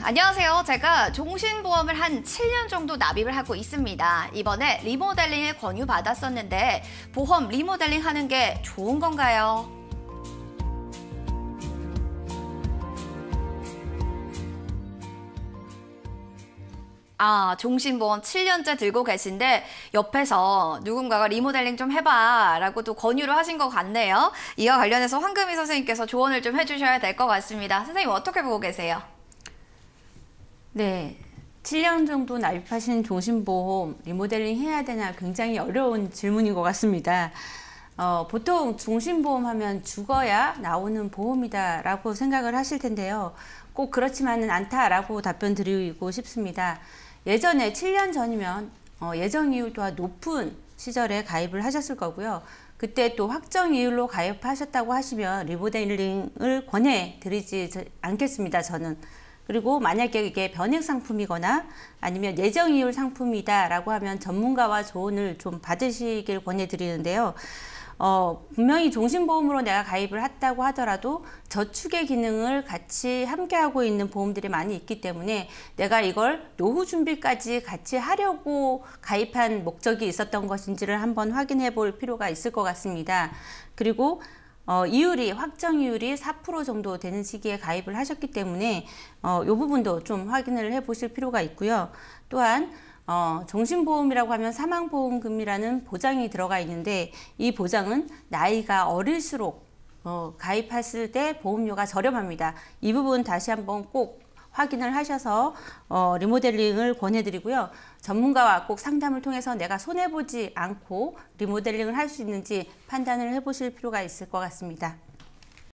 안녕하세요. 제가 종신보험을 한 7년 정도 납입을 하고 있습니다. 이번에 리모델링을 권유받았었는데 보험 리모델링 하는 게 좋은 건가요? 아, 종신보험 7년째 들고 계신데 옆에서 누군가가 리모델링 좀 해봐 라고 또 권유를 하신 것 같네요. 이와 관련해서 황금희 선생님께서 조언을 좀 해주셔야 될 것 같습니다. 선생님 어떻게 보고 계세요? 네. 7년 정도 납입하신 종신보험 리모델링 해야 되나 굉장히 어려운 질문인 것 같습니다. 어, 보통 종신보험 하면 죽어야 나오는 보험이다 라고 생각을 하실 텐데요. 꼭 그렇지만은 않다라고 답변 드리고 싶습니다. 예전에 7년 전이면 어, 예정 이율도 높은 시절에 가입을 하셨을 거고요. 그때 또 확정 이율로 가입하셨다고 하시면 리모델링을 권해 드리지 않겠습니다. 저는 그리고 만약에 이게 변액 상품이거나 아니면 예정 이율 상품이다라고 하면 전문가와 조언을 좀 받으시길 권해드리는데요. 어, 분명히 종신보험으로 내가 가입을 했다고 하더라도 저축의 기능을 같이 함께하고 있는 보험들이 많이 있기 때문에 내가 이걸 노후 준비까지 같이 하려고 가입한 목적이 있었던 것인지를 한번 확인해 볼 필요가 있을 것 같습니다. 그리고 어, 이율이 확정 이율이 4% 정도 되는 시기에 가입을 하셨기 때문에 어, 이 부분도 좀 확인을 해 보실 필요가 있고요. 또한 어, 정신보험이라고 하면 사망보험금이라는 보장이 들어가 있는데 이 보장은 나이가 어릴수록 어, 가입했을 때 보험료가 저렴합니다. 이 부분 다시 한번 꼭 확인을 하셔서 어, 리모델링을 권해드리고요. 전문가와 꼭 상담을 통해서 내가 손해보지 않고 리모델링을 할 수 있는지 판단을 해보실 필요가 있을 것 같습니다.